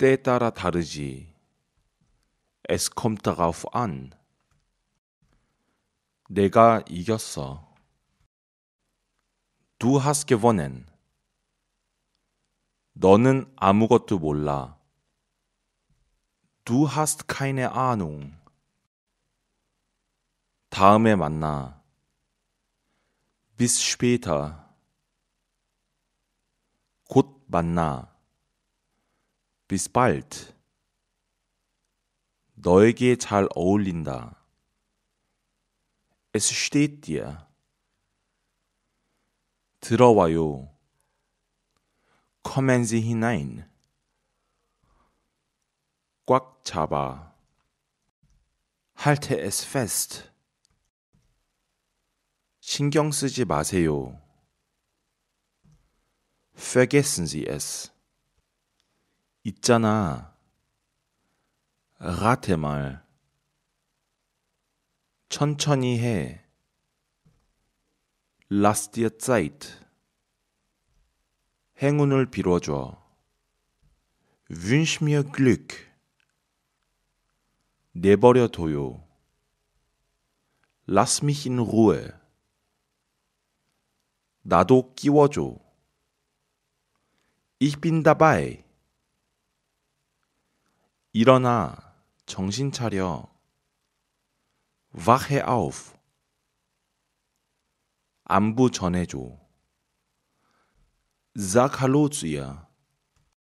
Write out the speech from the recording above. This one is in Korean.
때에 따라 다르지. Es kommt darauf an. 내가 이겼어. Du hast gewonnen. 너는 아무것도 몰라. Du hast keine Ahnung. 다음에 만나. Bis später. 곧 만나. Bis bald. 너에게 잘 어울린다. Es steht dir. 들어와요. Kommen Sie hinein. 꽉 잡아. Halte es fest. 신경 쓰지 마세요. Vergessen Sie es. 있잖아. 라테 말. 천천히 해. Lass dir Zeit. 행운을 빌어줘. Wünsch mir Glück. 내버려 둬요. Lass mich in Ruhe. 나도 끼워줘. Ich bin dabei. 일어나 정신 차려 wache auf 안부 전해줘 sag hallo zu ihr